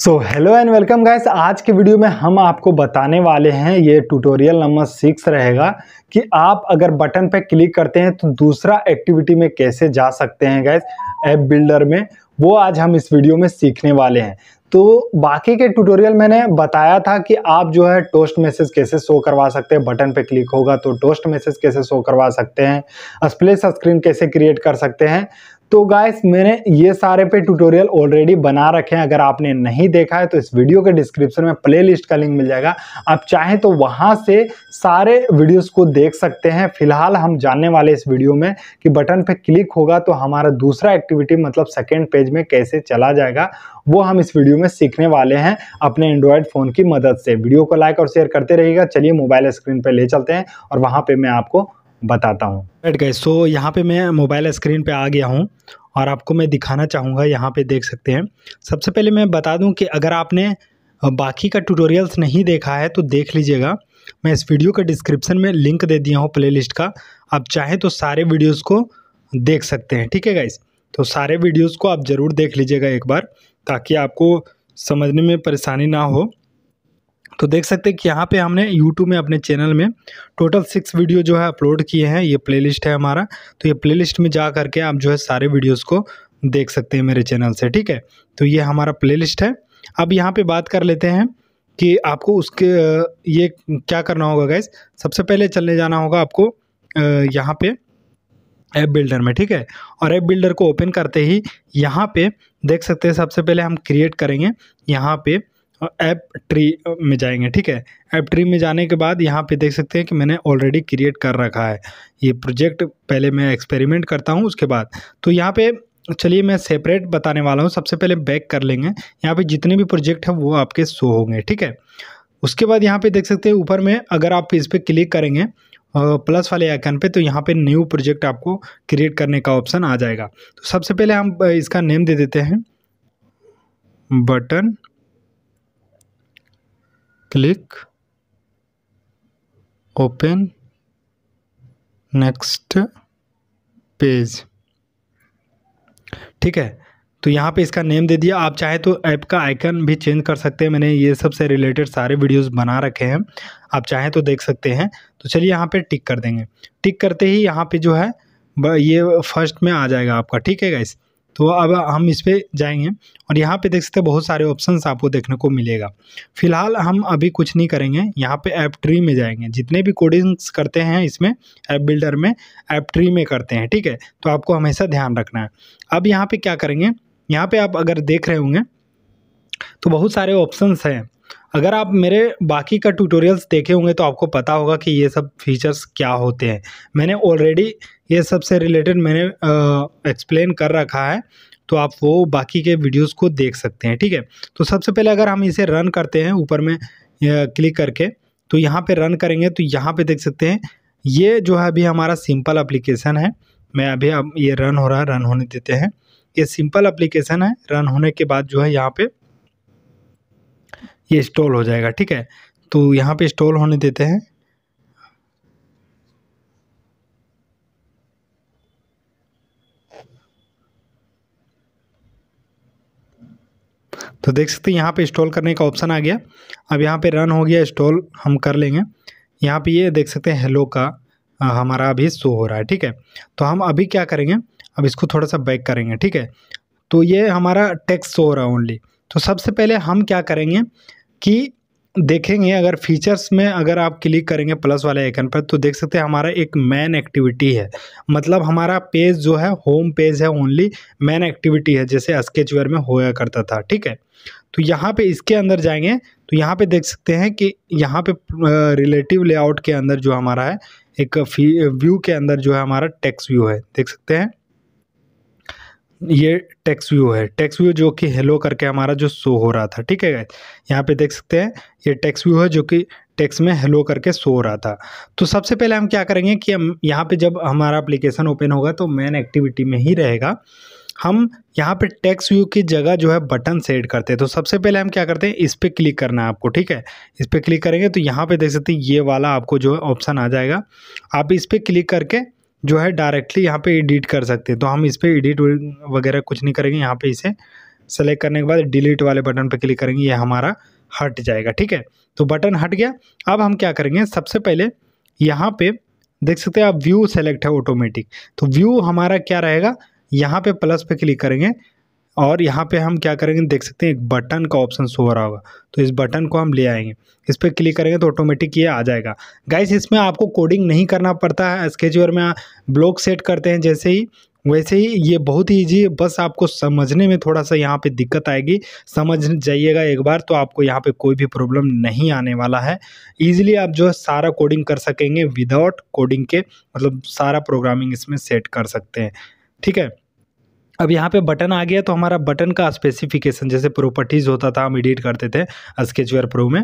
so hello and welcome guys आज के video में हम आपको बताने वाले हैं ये ट्यूटोरियल नंबर सिक्स रहेगा कि आप अगर बटन पे क्लिक करते हैं तो दूसरा एक्टिविटी में कैसे जा सकते हैं गाइस ऐप बिल्डर में वो आज हम इस वीडियो में सीखने वाले हैं तो बाकी के ट्यूटोरियल मैंने बताया था कि आप जो है टोस्ट मैसेज कैसे शो करवा सकते हैं बटन पे क्लिक होगा तो टोस्ट मैसेज कैसे शो करवा सकते हैं स्प्लेस स्क्रीन कैसे क्रिएट कर सकते हैं तो गाइस मैंने ये सारे पे ट्यूटोरियल ऑलरेडी बना रखे हैं अगर आपने नहीं देखा है तो इस वीडियो के डिस्क्रिप्शन में प्लेलिस्ट का लिंक मिल जाएगा आप चाहें तो वहाँ से सारे वीडियोस को देख सकते हैं फिलहाल हम जानने वाले इस वीडियो में कि बटन पे क्लिक होगा तो हमारा दूसरा एक्टिविटी मतलब सेकेंड पेज में कैसे चला जाएगा वो हम इस वीडियो में सीखने वाले हैं अपने एंड्रॉयड फ़ोन की मदद से वीडियो को लाइक और शेयर करते रहिएगा चलिए मोबाइल स्क्रीन पर ले चलते हैं और वहाँ पर मैं आपको बताता हूँ बैठ गए सो यहाँ पे मैं मोबाइल स्क्रीन पे आ गया हूँ और आपको मैं दिखाना चाहूँगा यहाँ पे देख सकते हैं सबसे पहले मैं बता दूँ कि अगर आपने बाकी का ट्यूटोरियल्स नहीं देखा है तो देख लीजिएगा मैं इस वीडियो के डिस्क्रिप्शन में लिंक दे दिया हूँ प्ले का आप चाहें तो सारे वीडियोज़ को देख सकते हैं ठीक है गाइस तो सारे वीडियोज़ को आप ज़रूर देख लीजिएगा एक बार ताकि आपको समझने में परेशानी ना हो तो देख सकते हैं कि यहाँ पे हमने यूट्यूब में अपने चैनल में टोटल सिक्स वीडियो जो है अपलोड किए हैं ये प्लेलिस्ट है हमारा तो ये प्लेलिस्ट में जा करके आप जो है सारे वीडियोज़ को देख सकते हैं मेरे चैनल से ठीक है तो ये हमारा प्लेलिस्ट है अब यहाँ पर बात कर लेते हैं कि आपको उसके ये क्या करना होगा गैस सबसे पहले चलने जाना होगा आपको यहाँ पर ऐप बिल्डर में ठीक है और ऐप बिल्डर को ओपन करते ही यहाँ पर देख सकते हैं सबसे पहले हम क्रिएट करेंगे यहाँ पर ऐप ट्री में जाएंगे ठीक है ऐप ट्री में जाने के बाद यहाँ पे देख सकते हैं कि मैंने ऑलरेडी क्रिएट कर रखा है ये प्रोजेक्ट पहले मैं एक्सपेरिमेंट करता हूँ उसके बाद तो यहाँ पे चलिए मैं सेपरेट बताने वाला हूँ सबसे पहले बैक कर लेंगे यहाँ पे जितने भी प्रोजेक्ट हैं वो आपके शो होंगे ठीक है उसके बाद यहाँ पे देख सकते हैं ऊपर में अगर आप इस पर क्लिक करेंगे प्लस वाले आइकन पे तो यहाँ पे न्यू प्रोजेक्ट आपको क्रिएट करने का ऑप्शन आ जाएगा तो सबसे पहले हम इसका नेम दे देते हैं button click open next page ठीक है तो यहाँ पे इसका नेम दे दिया आप चाहे तो ऐप का आइकन भी चेंज कर सकते हैं मैंने ये सब से रिलेटेड सारे वीडियोस बना रखे हैं आप चाहे तो देख सकते हैं तो चलिए यहाँ पे टिक कर देंगे टिक करते ही यहाँ पे जो है ये फर्स्ट में आ जाएगा आपका ठीक है गाइस तो अब हम इस पर जाएंगे और यहाँ पे देख सकते हैं बहुत सारे ऑप्शंस आपको देखने को मिलेगा फिलहाल हम अभी कुछ नहीं करेंगे यहाँ पे ऐप ट्री में जाएंगे जितने भी कोडिंग्स करते हैं इसमें ऐप बिल्डर में ऐप ट्री में करते हैं ठीक है तो आपको हमेशा ध्यान रखना है अब यहाँ पर क्या करेंगे यहाँ पर आप अगर देख रहे होंगे तो बहुत सारे ऑप्शंस हैं अगर आप मेरे बाकी का ट्यूटोरियल्स देखे होंगे तो आपको पता होगा कि ये सब फीचर्स क्या होते हैं मैंने ऑलरेडी ये सब से रिलेटेड मैंने एक्सप्लेन कर रखा है तो आप वो बाकी के वीडियोस को देख सकते हैं ठीक है तो सबसे पहले अगर हम इसे रन करते हैं ऊपर में क्लिक करके तो यहाँ पर रन करेंगे तो यहाँ पर देख सकते हैं ये जो है अभी हमारा सिंपल एप्लीकेशन है मैं अभी अब ये रन हो रहा है रन होने देते हैं ये सिंपल अप्लीकेशन है रन होने के बाद जो है यहाँ पर ये स्टॉल हो जाएगा ठीक है तो यहाँ पे स्टॉल होने देते हैं तो देख सकते हैं यहाँ पे इंस्टॉल करने का ऑप्शन आ गया अब यहाँ पे रन हो गया इंस्टॉल हम कर लेंगे यहाँ पे ये देख सकते हैं हेलो का हमारा अभी शो हो रहा है ठीक है तो हम अभी क्या करेंगे अब इसको थोड़ा सा बैक करेंगे ठीक है तो ये हमारा टेक्स्ट शो हो रहा है ओनली तो सबसे पहले हम क्या करेंगे कि देखेंगे अगर फीचर्स में अगर आप क्लिक करेंगे प्लस वाले आइकन पर तो देख सकते हैं हमारा एक मैन एक्टिविटी है मतलब हमारा पेज जो है होम पेज है ओनली मैन एक्टिविटी है जैसे स्केचवेयर में होया करता था ठीक है तो यहाँ पे इसके अंदर जाएंगे तो यहाँ पे देख सकते हैं कि यहाँ पे रिलेटिव लेआउट के अंदर जो हमारा है एक व्यू के अंदर जो है हमारा टेक्स व्यू है देख सकते हैं ये टेक्स व्यू है टेक्स व्यू जो कि हेलो करके हमारा जो शो हो रहा था ठीक है यहाँ पे देख सकते हैं ये टेक्स व्यू है जो कि टेक्स में हेलो करके शो हो रहा था तो सबसे पहले हम क्या करेंगे कि हम यहाँ पे जब हमारा एप्लीकेशन ओपन होगा तो मेन एक्टिविटी में ही रहेगा हम यहाँ पे टेक्स व्यू की जगह जो है बटन सेट करते हैं तो सबसे पहले हम क्या करते हैं इस पर क्लिक करना है आपको ठीक है इस पर क्लिक करेंगे तो यहाँ पे देख सकते हैं ये वाला आपको जो है ऑप्शन आ जाएगा आप इस पर क्लिक करके जो है डायरेक्टली यहाँ पे एडिट कर सकते हैं तो हम इस पर एडिट वगैरह कुछ नहीं करेंगे यहाँ पे इसे सेलेक्ट करने के बाद डिलीट वाले बटन पर क्लिक करेंगे ये हमारा हट जाएगा ठीक है तो बटन हट गया अब हम क्या करेंगे सबसे पहले यहाँ पे देख सकते हैं आप व्यू सेलेक्ट है ऑटोमेटिक तो व्यू हमारा क्या रहेगा यहाँ पे प्लस पे क्लिक करेंगे और यहाँ पे हम क्या करेंगे देख सकते हैं एक बटन का ऑप्शन शो हो रहा होगा तो इस बटन को हम ले आएंगे इस पर क्लिक करेंगे तो ऑटोमेटिक ये आ जाएगा गाइस इसमें आपको कोडिंग नहीं करना पड़ता है वर में ब्लॉक सेट करते हैं जैसे ही वैसे ही ये बहुत ही ईजी है बस आपको समझने में थोड़ा सा यहाँ पे दिक्कत आएगी समझ जाइएगा एक बार तो आपको यहाँ पे कोई भी प्रॉब्लम नहीं आने वाला है ईजिली आप जो है सारा कोडिंग कर सकेंगे विदाउट कोडिंग के मतलब सारा प्रोग्रामिंग इसमें सेट कर सकते हैं ठीक है अब यहाँ पे बटन आ गया तो हमारा बटन का स्पेसिफिकेशन जैसे प्रॉपर्टीज़ होता था हम एडिट करते थे स्केच वेयर प्रो में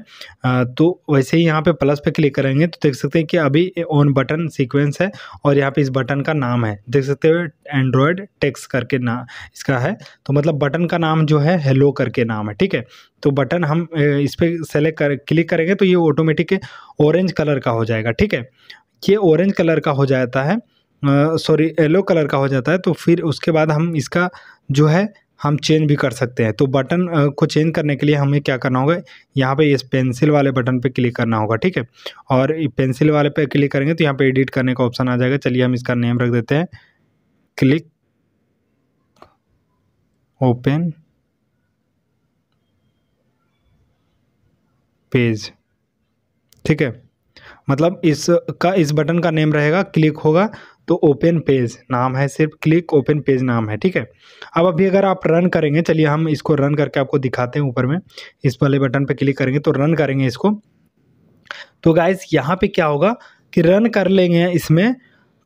तो वैसे ही यहाँ पे प्लस पे क्लिक करेंगे तो देख सकते हैं कि अभी ऑन बटन सीक्वेंस है और यहाँ पे इस बटन का नाम है देख सकते हो एंड्रॉयड टेक्स करके ना इसका है तो मतलब बटन का नाम जो है हेलो करके नाम है ठीक है तो बटन हम इस पर सेलेक्ट कर क्लिक करेंगे तो ये ऑटोमेटिक ऑरेंज कलर का हो जाएगा ठीक है ये ऑरेंज कलर का हो जाता है सॉरी येलो कलर का हो जाता है तो फिर उसके बाद हम इसका जो है हम चेंज भी कर सकते हैं तो बटन को चेंज करने के लिए हमें क्या करना होगा यहाँ पे इस पेंसिल वाले बटन पे क्लिक करना होगा ठीक है और पेंसिल वाले पे क्लिक करेंगे तो यहाँ पे एडिट करने का ऑप्शन आ जाएगा चलिए हम इसका नेम रख देते हैं क्लिक ओपन पेज ठीक है मतलब इसका इस बटन का नेम रहेगा क्लिक होगा तो ओपन पेज नाम है सिर्फ क्लिक ओपन पेज नाम है ठीक है अब अभी अगर आप रन करेंगे चलिए हम इसको रन करके आपको दिखाते हैं ऊपर में इस वाले बटन पर क्लिक करेंगे तो रन करेंगे इसको तो गाइज यहाँ पर क्या होगा कि रन कर लेंगे इसमें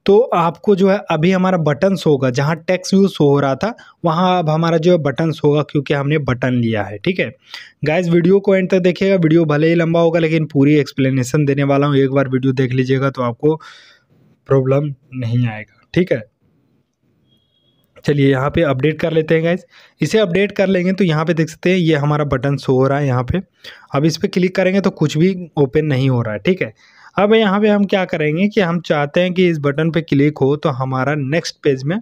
तो आपको जो है अभी हमारा बटन शो होगा जहाँ टेक्स व्यू शो हो रहा था वहाँ अब हमारा जो है बटन शो होगा क्योंकि हमने बटन लिया है ठीक है गाइज वीडियो को एंड तक देखिएगा वीडियो भले ही लंबा होगा लेकिन पूरी एक्सप्लेनेशन देने वाला हूँ एक बार वीडियो देख लीजिएगा तो आपको प्रॉब्लम नहीं आएगा ठीक है चलिए यहाँ पे अपडेट कर लेते हैं गाइज इसे अपडेट कर लेंगे तो यहाँ पे देख सकते हैं ये हमारा बटन शो हो रहा है यहाँ पे अब इस पर क्लिक करेंगे तो कुछ भी ओपन नहीं हो रहा है ठीक है अब यहाँ पे हम क्या करेंगे कि हम चाहते हैं कि इस बटन पे क्लिक हो तो हमारा नेक्स्ट पेज में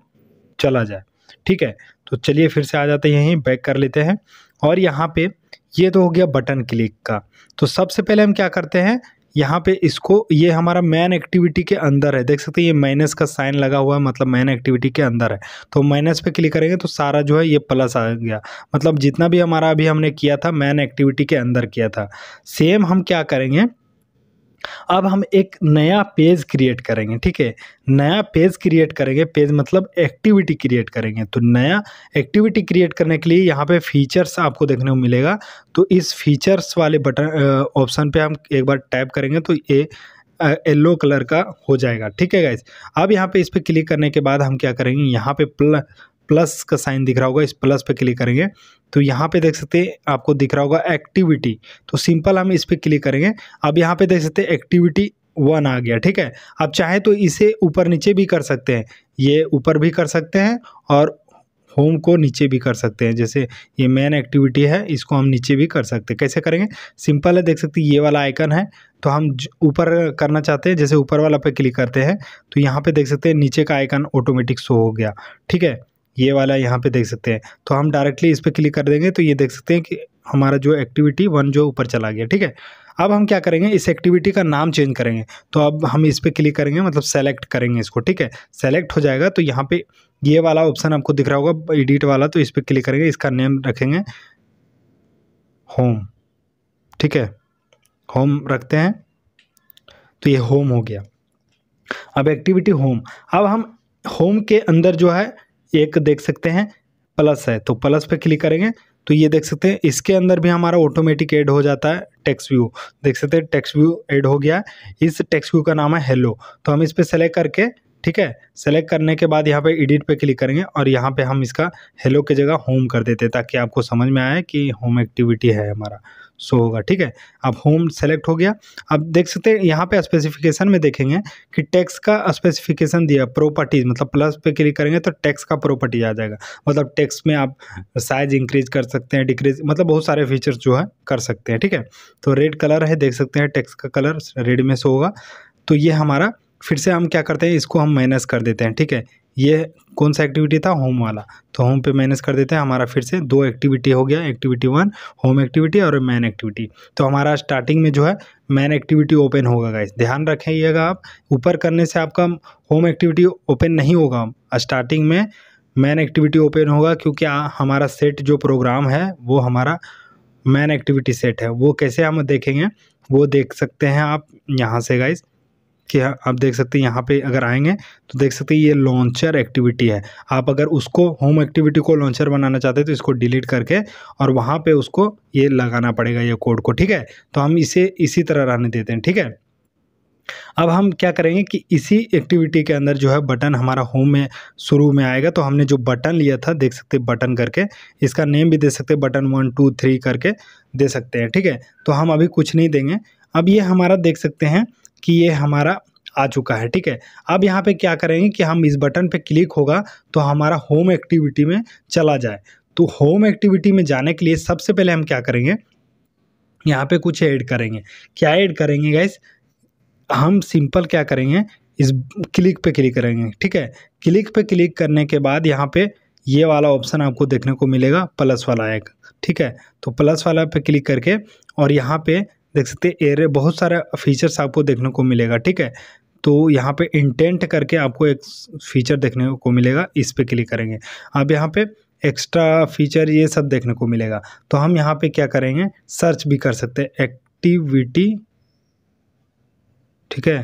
चला जाए ठीक है तो चलिए फिर से आ जाते हैं यहीं बैक कर लेते हैं और यहाँ पर ये तो हो गया बटन क्लिक का तो सबसे पहले हम क्या करते हैं यहाँ पे इसको ये हमारा मैन एक्टिविटी के अंदर है देख सकते हैं ये माइनस का साइन लगा हुआ है मतलब मैन एक्टिविटी के अंदर है तो माइनस पे क्लिक करेंगे तो सारा जो है ये प्लस आ गया मतलब जितना भी हमारा अभी हमने किया था मैन एक्टिविटी के अंदर किया था सेम हम क्या करेंगे अब हम एक नया पेज क्रिएट करेंगे ठीक है नया पेज क्रिएट करेंगे पेज मतलब एक्टिविटी क्रिएट करेंगे तो नया एक्टिविटी क्रिएट करने के लिए यहाँ पे फीचर्स आपको देखने को मिलेगा तो इस फीचर्स वाले बटन ऑप्शन पे हम एक बार टैप करेंगे तो ये येल्लो कलर का हो जाएगा ठीक है गाइज अब यहाँ पे इस पर क्लिक करने के बाद हम क्या करेंगे यहाँ पे प्लस का साइन दिख रहा होगा इस प्लस पे क्लिक करेंगे तो यहाँ पे देख सकते हैं आपको दिख रहा होगा एक्टिविटी तो सिंपल हम इस पर क्लिक करेंगे अब यहाँ पे देख सकते हैं एक्टिविटी वन आ गया ठीक है आप चाहें तो इसे ऊपर नीचे भी कर सकते हैं ये ऊपर भी कर सकते हैं और होम को नीचे भी कर सकते हैं जैसे ये मेन एक्टिविटी है इसको हम नीचे भी कर सकते हैं कैसे करेंगे सिंपल है देख सकते ये वाला आइकन है तो हम ऊपर करना चाहते हैं जैसे ऊपर वाला पे क्लिक करते हैं तो यहाँ पे देख सकते हैं नीचे का आइकन ऑटोमेटिक शो हो गया ठीक है ये वाला यहाँ पे देख सकते हैं तो हम डायरेक्टली इस पर क्लिक कर देंगे तो ये देख सकते हैं कि हमारा जो एक्टिविटी वन जो ऊपर चला गया ठीक है अब हम क्या करेंगे इस एक्टिविटी का नाम चेंज करेंगे तो अब हम इस पर क्लिक करेंगे मतलब सेलेक्ट करेंगे इसको ठीक है सेलेक्ट हो जाएगा तो यहाँ पे ये वाला ऑप्शन आपको दिख रहा होगा एडिट वाला तो इस पर क्लिक करेंगे इसका नेम रखेंगे होम ठीक है होम रखते हैं तो ये होम हो गया अब एक्टिविटी होम अब हम होम के अंदर जो है एक देख सकते हैं प्लस है तो प्लस पे क्लिक करेंगे तो ये देख सकते हैं इसके अंदर भी हमारा ऑटोमेटिक ऐड हो जाता है टेक्स्ट व्यू देख सकते हैं टेक्स्ट व्यू ऐड हो गया इस टेक्स्ट व्यू का नाम है हेलो तो हम इस पर सेलेक्ट करके ठीक है सेलेक्ट करने के बाद यहाँ पे एडिट पे क्लिक करेंगे और यहाँ पे हम इसका हेलो की जगह होम कर देते हैं ताकि आपको समझ में आए कि होम एक्टिविटी है हमारा शो होगा ठीक है अब होम सेलेक्ट हो गया अब देख सकते हैं यहाँ पे स्पेसिफिकेशन में देखेंगे कि टैक्स का स्पेसिफिकेशन दिया प्रॉपर्टीज मतलब प्लस पे क्लिक करेंगे तो टैक्स का प्रॉपर्टी आ जाएगा मतलब टैक्स में आप साइज इंक्रीज कर सकते हैं डिक्रीज मतलब बहुत सारे फीचर्स जो है कर सकते हैं ठीक है तो रेड कलर है देख सकते हैं टैक्स का कलर रेड में शो होगा तो ये हमारा फिर से हम क्या करते हैं इसको हम माइनस कर देते हैं ठीक है ये कौन सा एक्टिविटी था होम वाला तो होम पे मैनेज कर देते हैं हमारा फिर से दो एक्टिविटी हो गया एक्टिविटी वन होम एक्टिविटी और मैन एक्टिविटी तो हमारा स्टार्टिंग में जो है मैन एक्टिविटी ओपन होगा गाइस ध्यान रखिएगा आप ऊपर करने से आपका होम एक्टिविटी ओपन नहीं होगा स्टार्टिंग में मैन एक्टिविटी ओपन होगा क्योंकि हमारा सेट जो प्रोग्राम है वो हमारा मैन एक्टिविटी सेट है वो कैसे हम देखेंगे वो देख सकते हैं आप यहाँ से गाइज कि हाँ, आप देख सकते हैं यहाँ पे अगर आएंगे तो देख सकते हैं ये लॉन्चर एक्टिविटी है आप अगर उसको होम एक्टिविटी को लॉन्चर बनाना चाहते हैं तो इसको डिलीट करके और वहाँ पर उसको ये लगाना पड़ेगा ये कोड को ठीक है तो हम इसे इसी तरह रहने देते हैं ठीक है अब हम क्या करेंगे कि इसी एक्टिविटी के अंदर जो है बटन हमारा होम में शुरू में आएगा तो हमने जो बटन लिया था देख सकते बटन करके इसका नेम भी दे सकते बटन वन टू थ्री करके दे सकते हैं ठीक है तो हम अभी कुछ नहीं देंगे अब ये हमारा देख सकते हैं कि ये हमारा आ चुका है ठीक है अब यहाँ पे क्या करेंगे कि हम इस बटन पे क्लिक होगा तो हमारा होम एक्टिविटी में चला जाए तो होम एक्टिविटी में जाने के लिए सबसे पहले हम क्या करेंगे यहाँ पे कुछ ऐड करेंगे क्या ऐड करेंगे गैस हम सिंपल क्या करेंगे इस क्लिक पे क्लिक करेंगे ठीक है क्लिक पे क्लिक करने के बाद यहाँ पे ये वाला ऑप्शन आपको देखने को मिलेगा प्लस वाला एक ठीक है तो प्लस वाला पे क्लिक करके और यहाँ पे देख सकते हैं एरे बहुत सारे फीचर्स आपको देखने को मिलेगा ठीक है तो यहाँ पे इंटेंट करके आपको एक फीचर देखने को मिलेगा इस पर क्लिक करेंगे अब यहाँ पे एक्स्ट्रा फीचर ये सब देखने को मिलेगा तो हम यहाँ पे क्या करेंगे सर्च भी कर सकते हैं एक्टिविटी ठीक है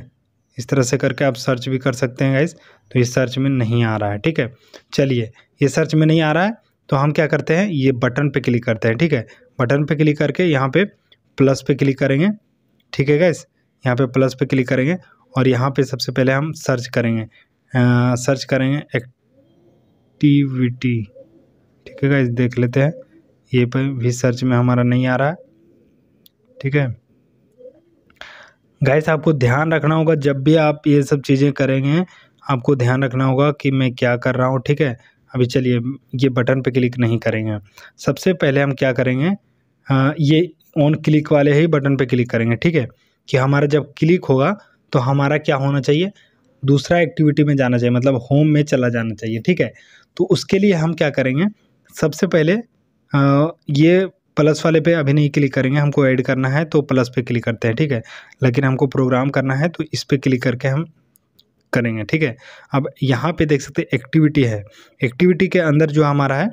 इस तरह से करके आप सर्च भी कर सकते हैं गाइज तो ये सर्च में नहीं आ रहा है ठीक है चलिए ये सर्च में नहीं आ रहा है तो हम क्या करते हैं ये बटन पे क्लिक करते हैं ठीक है बटन पे क्लिक करके यहाँ पे प्लस पे क्लिक करेंगे ठीक है गैस यहाँ पे प्लस पे क्लिक करेंगे और यहाँ पे सबसे पहले हम सर्च करेंगे आ, सर्च करेंगे एक्टिविटी ठीक है गैस देख लेते हैं ये पे भी सर्च में हमारा नहीं आ रहा है ठीक है गैस आपको ध्यान रखना होगा जब भी आप ये सब चीज़ें करेंगे आपको ध्यान रखना होगा कि मैं क्या कर रहा हूँ ठीक है अभी चलिए ये बटन पे क्लिक नहीं करेंगे सबसे पहले हम क्या करेंगे आ, ये ऑन क्लिक वाले ही बटन पे क्लिक करेंगे ठीक है कि हमारा जब क्लिक होगा तो हमारा क्या होना चाहिए दूसरा एक्टिविटी में जाना चाहिए मतलब होम में चला जाना चाहिए ठीक है तो उसके लिए हम क्या करेंगे सबसे पहले आ, ये प्लस वाले पे अभी नहीं क्लिक करेंगे हमको ऐड करना है तो प्लस पे क्लिक करते हैं ठीक है लेकिन हमको प्रोग्राम करना है तो इस पर क्लिक करके हम करेंगे ठीक है अब यहाँ पे देख सकते एक्टिविटी है एक्टिविटी के अंदर जो हमारा है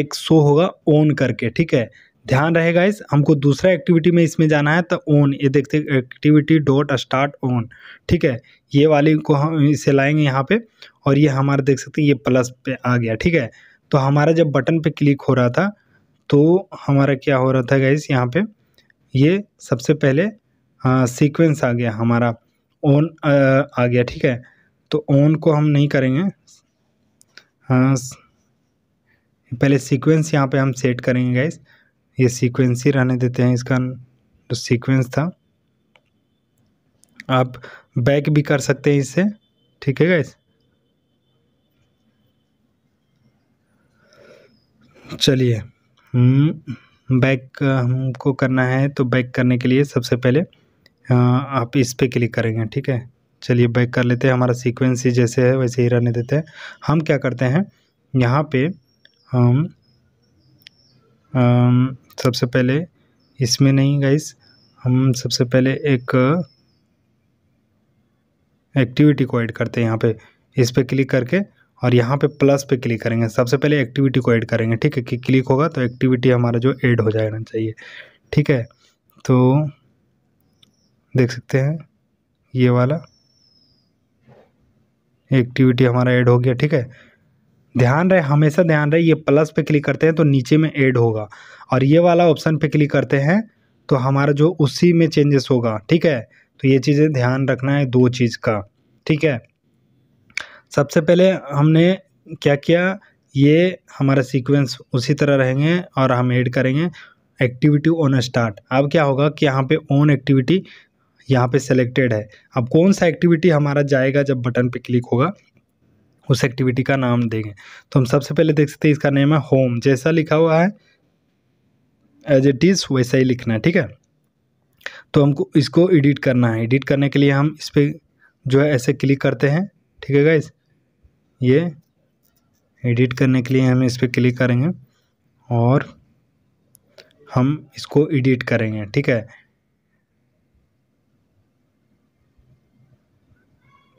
एक शो होगा ऑन करके ठीक है ध्यान रहे गाइस हमको दूसरा एक्टिविटी में इसमें जाना है तो ओन ये देखते एक्टिविटी डॉट स्टार्ट ओन ठीक है ये वाली को हम इसे लाएंगे यहाँ पे और ये हमारा देख सकते हैं ये प्लस पे आ गया ठीक है तो हमारा जब बटन पे क्लिक हो रहा था तो हमारा क्या हो रहा था गाइस यहाँ पे ये सबसे पहले सीक्वेंस आ गया हमारा ओन आ, गया ठीक है तो ओन को हम नहीं करेंगे हाँ पहले सिक्वेंस यहाँ पर हम सेट करेंगे गाइज़ ये सीक्वेंस ही रहने देते हैं इसका जो सीक्वेंस था आप बैक भी कर सकते हैं इससे ठीक है गैस चलिए बैक हम्म, हमको करना है तो बैक करने के लिए सबसे पहले आप इस पर क्लिक करेंगे ठीक है चलिए बैक कर लेते हैं हमारा सीक्वेंस ही जैसे है वैसे ही रहने देते हैं हम क्या करते हैं यहाँ पे हम सबसे पहले इसमें नहीं गाइस हम सबसे पहले एक एक्टिविटी को ऐड करते हैं यहाँ पे इस पर क्लिक करके और यहाँ पे प्लस पे क्लिक करेंगे सबसे पहले एक्टिविटी को ऐड करेंगे ठीक है कि क्लिक होगा तो एक्टिविटी हमारा जो ऐड हो जाना चाहिए ठीक है तो देख सकते हैं ये वाला एक्टिविटी हमारा ऐड हो गया ठीक है ध्यान रहे हमेशा ध्यान रहे ये प्लस पे क्लिक करते हैं तो नीचे में ऐड होगा और ये वाला ऑप्शन पे क्लिक करते हैं तो हमारा जो उसी में चेंजेस होगा ठीक है तो ये चीज़ें ध्यान रखना है दो चीज़ का ठीक है सबसे पहले हमने क्या किया ये हमारा सीक्वेंस उसी तरह रहेंगे और हम ऐड करेंगे एक्टिविटी ऑन स्टार्ट अब क्या होगा कि यहाँ पे ऑन एक्टिविटी यहाँ पे सेलेक्टेड है अब कौन सा एक्टिविटी हमारा जाएगा जब बटन पे क्लिक होगा उस एक्टिविटी का नाम देंगे तो हम सबसे पहले देख सकते हैं इसका नेम है होम जैसा लिखा हुआ है एज इट इज़ वैसा ही लिखना है ठीक है तो हमको इसको एडिट करना है एडिट करने के लिए हम इस पर जो है ऐसे क्लिक करते हैं ठीक है गाइज ये एडिट करने के लिए हम इस पर क्लिक करेंगे और हम इसको एडिट करेंगे ठीक है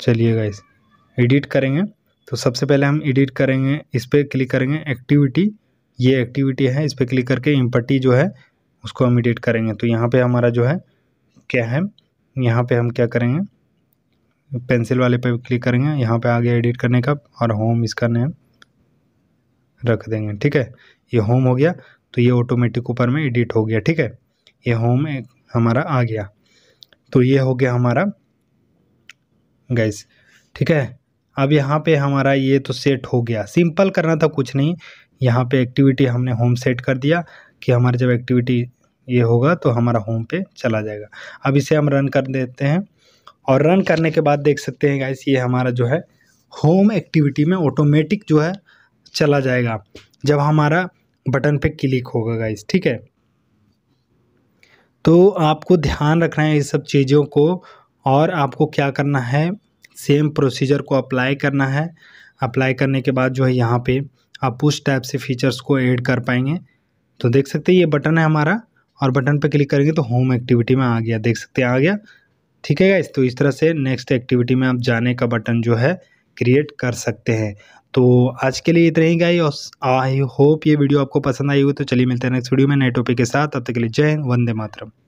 चलिए गाइज एडिट करेंगे तो सबसे पहले हम एडिट करेंगे इस पर क्लिक करेंगे एक्टिविटी ये एक्टिविटी है इस पर क्लिक करके इम्पट्टी जो है उसको हम एडिट करेंगे तो यहाँ पे हमारा जो है क्या है यहाँ पे हम क्या करेंगे पेंसिल वाले पे क्लिक करेंगे यहाँ पे आगे एडिट करने का और होम इसका नेम रख देंगे ठीक है ये होम हो गया तो ये ऑटोमेटिक ऊपर में एडिट हो गया ठीक है ये होम हमारा आ गया तो ये हो गया हमारा गैस ठीक है अब यहाँ पे हमारा ये तो सेट हो गया सिंपल करना था कुछ नहीं यहाँ पे एक्टिविटी हमने होम सेट कर दिया कि हमारा जब एक्टिविटी ये होगा तो हमारा होम पे चला जाएगा अब इसे हम रन कर देते हैं और रन करने के बाद देख सकते हैं गाइस ये हमारा जो है होम एक्टिविटी में ऑटोमेटिक जो है चला जाएगा जब हमारा बटन पे क्लिक होगा गाइस ठीक है तो आपको ध्यान रखना है इस सब चीज़ों को और आपको क्या करना है सेम प्रोसीजर को अप्लाई करना है अप्लाई करने के बाद जो है यहाँ पे आप उस टाइप से फीचर्स को ऐड कर पाएंगे तो देख सकते हैं ये बटन है हमारा और बटन पर क्लिक करेंगे तो होम एक्टिविटी में आ गया देख सकते हैं आ गया ठीक है गाइस तो इस तरह से नेक्स्ट एक्टिविटी में आप जाने का बटन जो है क्रिएट कर सकते हैं तो आज के लिए इतना ही और आई होप ये वीडियो आपको पसंद आई हो तो चलिए मिलते हैं नेक्स्ट वीडियो में नए टॉपिक के साथ तब तक के लिए जय हिंद वंदे मातरम